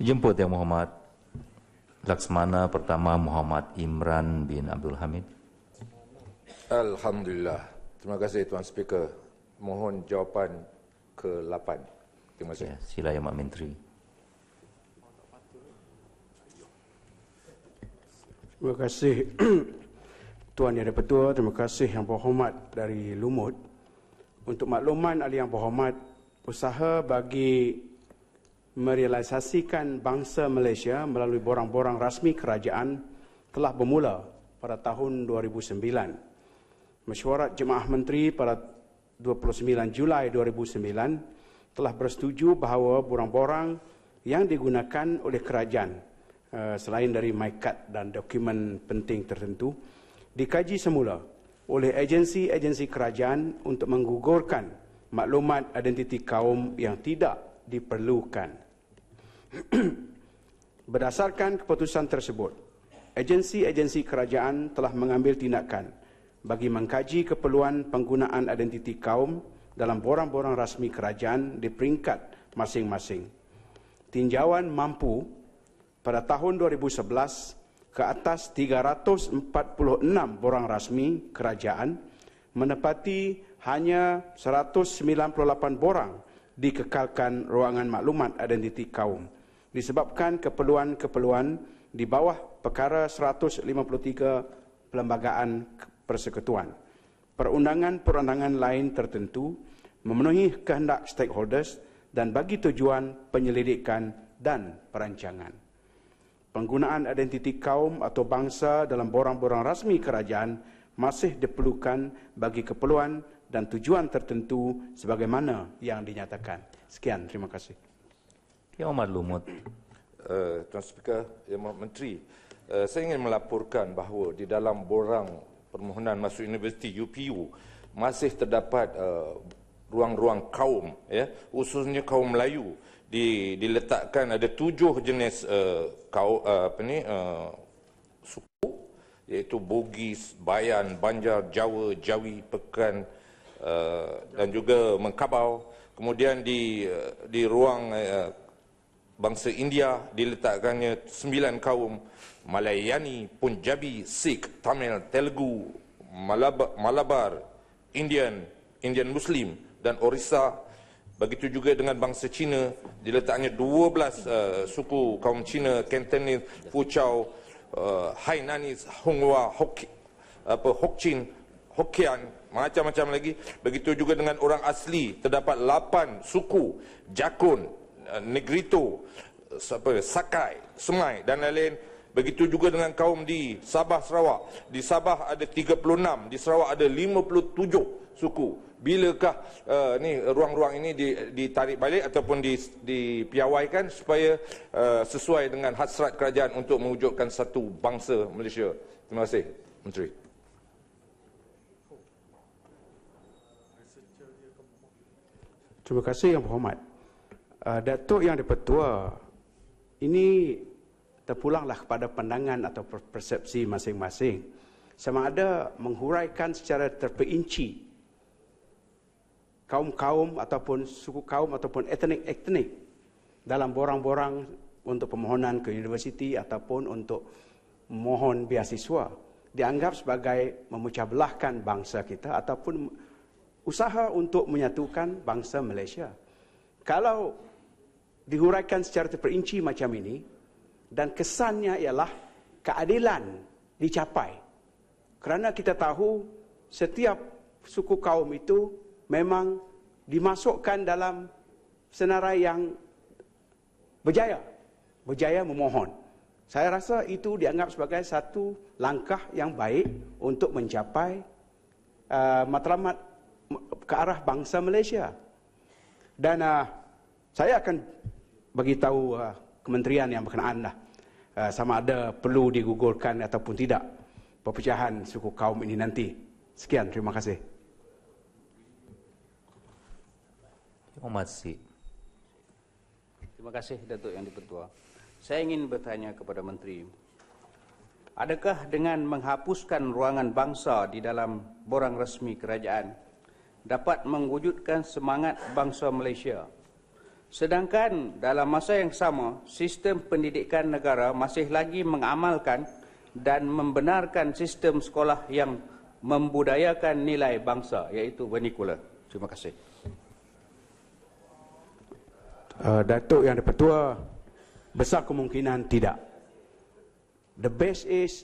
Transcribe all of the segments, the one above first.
jemput ya Muhammad Laksmana pertama Muhammad Imran bin Abdul Hamid Alhamdulillah Terima kasih Tuan Speaker Mohon jawapan ke-8 Terima kasih ya, Sila ya Mak Menteri Terima kasih Tuan Yang Dipertua Terima kasih Yang Berhormat dari Lumut Untuk makluman Ali Yang Berhormat Usaha bagi merealisasikan bangsa Malaysia melalui borang-borang rasmi kerajaan telah bermula pada tahun 2009. Mesyuarat Jemaah Menteri pada 29 Julai 2009 telah bersetuju bahawa borang-borang yang digunakan oleh kerajaan eh, selain dari MyCard dan dokumen penting tertentu dikaji semula oleh agensi-agensi kerajaan untuk menggugurkan maklumat identiti kaum yang tidak diperlukan. Berdasarkan keputusan tersebut, agensi-agensi kerajaan telah mengambil tindakan bagi mengkaji keperluan penggunaan identiti kaum dalam borang-borang rasmi kerajaan di peringkat masing-masing. Tinjauan mampu pada tahun 2011 ke atas 346 borang rasmi kerajaan menepati hanya 198 borang dikekalkan ruangan maklumat identiti kaum disebabkan keperluan-keperluan di bawah perkara 153 Perlembagaan Persekutuan. Perundangan-perundangan lain tertentu memenuhi kehendak stakeholders dan bagi tujuan penyelidikan dan perancangan. Penggunaan identiti kaum atau bangsa dalam borang-borang rasmi kerajaan masih diperlukan bagi keperluan dan tujuan tertentu sebagaimana yang dinyatakan. Sekian, terima kasih. Ya Omar Lumut. Uh, eh, Tuan Speaker, Ya Menteri, uh, saya ingin melaporkan bahawa di dalam borang permohonan masuk universiti UPU masih terdapat uh, ruang-ruang kaum, ya, khususnya kaum Melayu di, diletakkan ada tujuh jenis uh, kaum, uh, apa ni, uh, suku iaitu Bugis, Bayan, Banjar, Jawa, Jawi, Pekan uh, dan juga Mengkabau. Kemudian di di ruang bangsa India diletakkannya sembilan kaum Malayani, Punjabi, Sikh, Tamil, Telugu, Malabar, Indian, Indian Muslim dan Orissa. Begitu juga dengan bangsa Cina diletakkannya dua belas eh, suku kaum Cina, Cantonese, Fuchao, eh, Hainanese, Hongwa, Hok, apa, Hokchin, Hokkien, macam-macam lagi. Begitu juga dengan orang asli, terdapat lapan suku, Jakun, Eh, Negrito, eh, apa, Sakai, Semai dan lain-lain. Begitu juga dengan kaum di Sabah, Sarawak. Di Sabah ada 36, di Sarawak ada 57 suku. Bilakah uh, ruang-ruang ini ditarik balik ataupun dipiawaikan supaya uh, sesuai dengan hasrat kerajaan untuk mewujudkan satu bangsa Malaysia. Terima kasih, Menteri. Terima kasih yang berhormat uh, Datuk yang di dipertua ini terpulanglah kepada pandangan atau persepsi masing-masing sama ada menghuraikan secara terperinci kaum-kaum ataupun suku kaum ataupun etnik-etnik dalam borang-borang untuk permohonan ke universiti ataupun untuk mohon beasiswa dianggap sebagai memecah belahkan bangsa kita ataupun usaha untuk menyatukan bangsa Malaysia. Kalau dihuraikan secara terperinci macam ini dan kesannya ialah keadilan dicapai. Kerana kita tahu setiap suku kaum itu memang dimasukkan dalam senarai yang berjaya. Berjaya memohon. Saya rasa itu dianggap sebagai satu langkah yang baik untuk mencapai uh, matlamat ke arah bangsa Malaysia. Dan uh, saya akan bagi tahu uh, ah, kementerian yang berkenaan lah, uh, sama ada perlu digugurkan ataupun tidak perpecahan suku kaum ini nanti. Sekian, terima kasih. Terima kasih. Terima kasih Datuk Yang Dipertua. Saya ingin bertanya kepada Menteri. Adakah dengan menghapuskan ruangan bangsa di dalam borang resmi kerajaan dapat mewujudkan semangat bangsa Malaysia Sedangkan dalam masa yang sama, sistem pendidikan negara masih lagi mengamalkan dan membenarkan sistem sekolah yang membudayakan nilai bangsa iaitu vernikula. Terima kasih. Uh, Datuk Yang Dipertua, besar kemungkinan tidak. The best is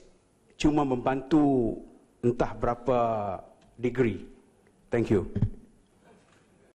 cuma membantu entah berapa degree. Thank you.